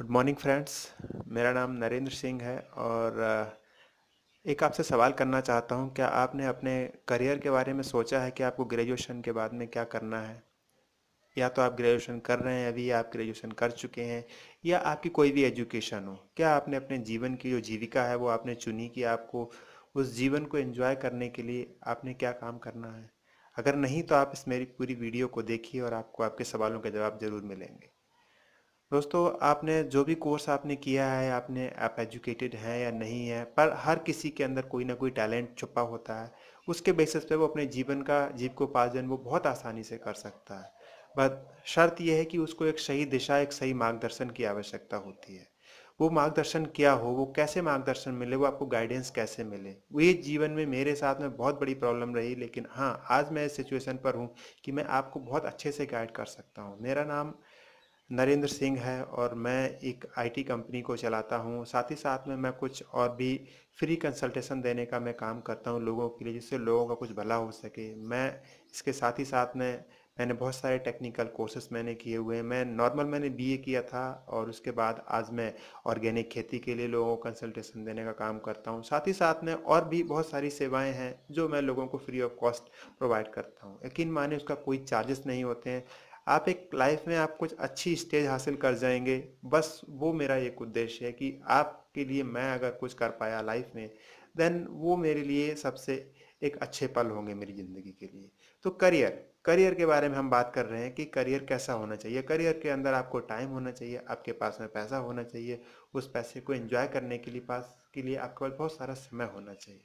good morning friends मेरा नाम नरेंद्र सिंह है और एक आपसे सवाल करना चाहता हूं क्या आपने अपने करियर के बारे में सोचा है कि आपको ग्रेजुएशन के बाद में क्या करना है या तो आप ग्रेजुएशन कर रहे हैं अभी आप ग्रेजुएशन कर चुके हैं या आपकी कोई भी एजुकेशन हो क्या आपने अपने जीवन की जो जीविका है वो आपने चुनी कि आपको उस जीवन को एंजॉय करने के लिए आपने क्या काम करना है अगर नहीं तो आप इस मेरी पूरी वीडियो को देखिए और आपको आपके सवालों के जवाब ज़रूर मिलेंगे दोस्तों आपने जो भी कोर्स आपने किया है आपने आप एजुकेटेड हैं या नहीं है पर हर किसी के अंदर कोई ना कोई टैलेंट छुपा होता है उसके बेसिस पे वो अपने जीवन का जीव को उपार्जन वो बहुत आसानी से कर सकता है बट शर्त यह है कि उसको एक सही दिशा एक सही मार्गदर्शन की आवश्यकता होती है वो मार्गदर्शन क्या हो वो कैसे मार्गदर्शन मिले वो आपको गाइडेंस कैसे मिले वो ये जीवन में मेरे साथ में बहुत बड़ी प्रॉब्लम रही लेकिन हाँ आज मैं इस सिचुएशन पर हूँ कि मैं आपको बहुत अच्छे से गाइड कर सकता हूँ मेरा नाम नरेंद्र सिंह है और मैं एक आईटी कंपनी को चलाता हूँ साथ ही साथ में मैं कुछ और भी फ्री कंसल्टेशन देने का मैं काम करता हूँ लोगों के लिए जिससे लोगों का कुछ भला हो सके मैं इसके साथ ही साथ में मैंने बहुत सारे टेक्निकल कोर्सेज मैंने किए हुए हैं मैं नॉर्मल मैंने बीए किया था और उसके बाद आज मैं ऑर्गेनिक खेती के लिए लोगों को कंसल्टेशन देने का काम करता हूँ साथ ही साथ में और भी बहुत सारी सेवाएं हैं जो मैं लोगों को फ्री ऑफ कॉस्ट प्रोवाइड करता हूँ यकीन माने उसका कोई चार्जेस नहीं होते हैं आप एक लाइफ में आप कुछ अच्छी स्टेज हासिल कर जाएंगे बस वो मेरा एक उद्देश्य है कि आपके लिए मैं अगर कुछ कर पाया लाइफ में देन वो मेरे लिए सबसे एक अच्छे पल होंगे मेरी ज़िंदगी के लिए तो करियर करियर के बारे में हम बात कर रहे हैं कि करियर कैसा होना चाहिए करियर के अंदर आपको टाइम होना चाहिए आपके पास में पैसा होना चाहिए उस पैसे को एंजॉय करने के लिए पास के लिए आपके पास बहुत सारा समय होना चाहिए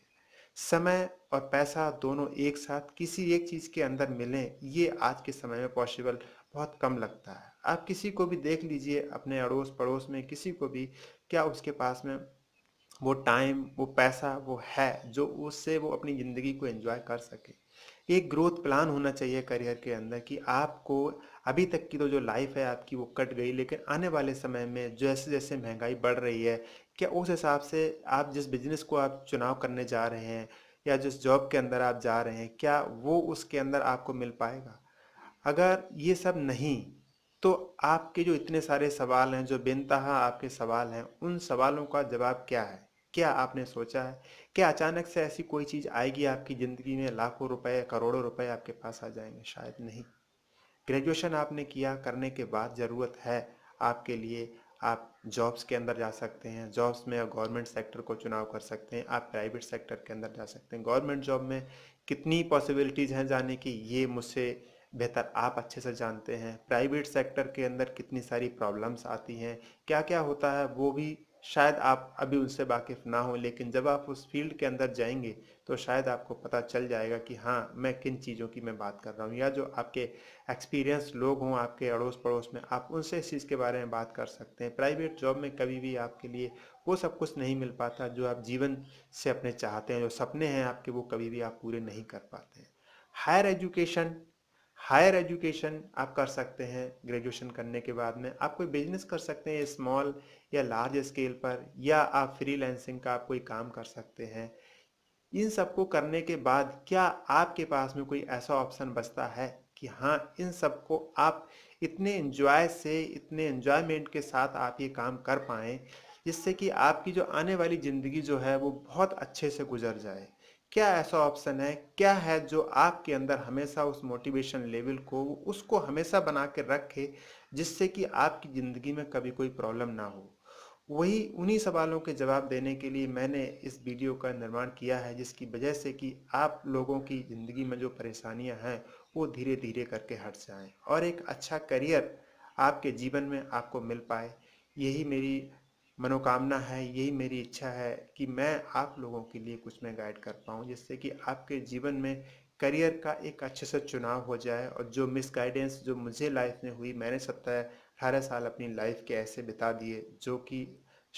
समय और पैसा दोनों एक साथ किसी एक चीज़ के अंदर मिलें ये आज के समय में पॉसिबल बहुत कम लगता है आप किसी को भी देख लीजिए अपने अड़ोस पड़ोस में किसी को भी क्या उसके पास में वो टाइम वो पैसा वो है जो उससे वो अपनी ज़िंदगी को एंजॉय कर सके एक ग्रोथ प्लान होना चाहिए करियर के अंदर कि आपको अभी तक की तो जो लाइफ है आपकी वो कट गई लेकिन आने वाले समय में जैसे जैसे महंगाई बढ़ रही है क्या उस हिसाब से आप जिस बिजनेस को आप चुनाव करने जा रहे हैं या जिस जॉब के अंदर आप जा रहे हैं क्या वो उसके अंदर आपको मिल पाएगा अगर ये सब नहीं तो आपके जो इतने सारे सवाल हैं जो बेनतहा आपके सवाल हैं उन सवालों का जवाब क्या है क्या आपने सोचा है क्या अचानक से ऐसी कोई चीज़ आएगी आपकी ज़िंदगी में लाखों रुपए करोड़ों रुपए आपके पास आ जाएंगे शायद नहीं ग्रेजुएशन आपने किया करने के बाद ज़रूरत है आपके लिए आप जॉब्स के अंदर जा सकते हैं जॉब्स में आप गवर्नमेंट सेक्टर को चुनाव कर सकते हैं आप प्राइवेट सेक्टर के अंदर जा सकते हैं गवर्नमेंट जॉब में कितनी पॉसिबिलिटीज़ हैं जाने की ये मुझसे बेहतर आप अच्छे से जानते हैं प्राइवेट सेक्टर के अंदर कितनी सारी प्रॉब्लम्स आती हैं क्या क्या होता है वो भी शायद आप अभी उनसे वाकिफ़ ना हो लेकिन जब आप उस फील्ड के अंदर जाएंगे तो शायद आपको पता चल जाएगा कि हाँ मैं किन चीज़ों की मैं बात कर रहा हूँ या जो आपके एक्सपीरियंस लोग हों आपके अड़ोस पड़ोस में आप उनसे इस चीज़ के बारे में बात कर सकते हैं प्राइवेट जॉब में कभी भी आपके लिए वो सब कुछ नहीं मिल पाता जो आप जीवन से अपने चाहते हैं जो सपने हैं आपके वो कभी भी आप पूरे नहीं कर पाते हैं हायर एजुकेशन हायर एजुकेशन आप कर सकते हैं ग्रेजुएशन करने के बाद में आप कोई बिजनेस कर सकते हैं स्मॉल या लार्ज स्केल पर या आप फ्रीलैंसिंग का आप कोई काम कर सकते हैं इन सबको करने के बाद क्या आपके पास में कोई ऐसा ऑप्शन बचता है कि हाँ इन सबको आप इतने इन्जॉय से इतने इन्जॉयमेंट के साथ आप ये काम कर पाएँ जिससे कि आपकी जो आने वाली ज़िंदगी जो है वो बहुत अच्छे से गुजर जाए क्या ऐसा ऑप्शन है क्या है जो आपके अंदर हमेशा उस मोटिवेशन लेवल को उसको हमेशा बना के रखे जिससे कि आपकी ज़िंदगी में कभी कोई प्रॉब्लम ना हो वही उन्हीं सवालों के जवाब देने के लिए मैंने इस वीडियो का निर्माण किया है जिसकी वजह से कि आप लोगों की ज़िंदगी में जो परेशानियां हैं वो धीरे धीरे करके हट जाएं और एक अच्छा करियर आपके जीवन में आपको मिल पाए यही मेरी मनोकामना है यही मेरी इच्छा है कि मैं आप लोगों के लिए कुछ मैं गाइड कर पाऊँ जिससे कि आपके जीवन में करियर का एक अच्छे से चुनाव हो जाए और जो मिस गाइडेंस जो मुझे लाइफ में हुई मैंने सत्रह अठारह साल अपनी लाइफ के ऐसे बिता दिए जो कि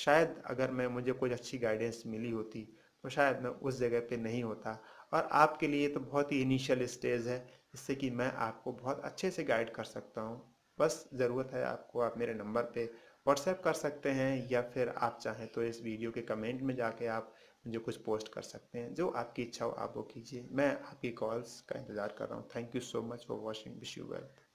शायद अगर मैं मुझे कुछ अच्छी गाइडेंस मिली होती तो शायद मैं उस जगह पे नहीं होता और आपके लिए तो बहुत ही इनिशियल स्टेज है जिससे कि मैं आपको बहुत अच्छे से गाइड कर सकता हूँ बस ज़रूरत है आपको आप मेरे नंबर पर व्हाट्सएप कर सकते हैं या फिर आप चाहें तो इस वीडियो के कमेंट में जाके आप मुझे कुछ पोस्ट कर सकते हैं जो आपकी इच्छा हो आप वो कीजिए मैं आपकी कॉल्स का इंतज़ार कर रहा हूँ thank you so much for watching wish you wealth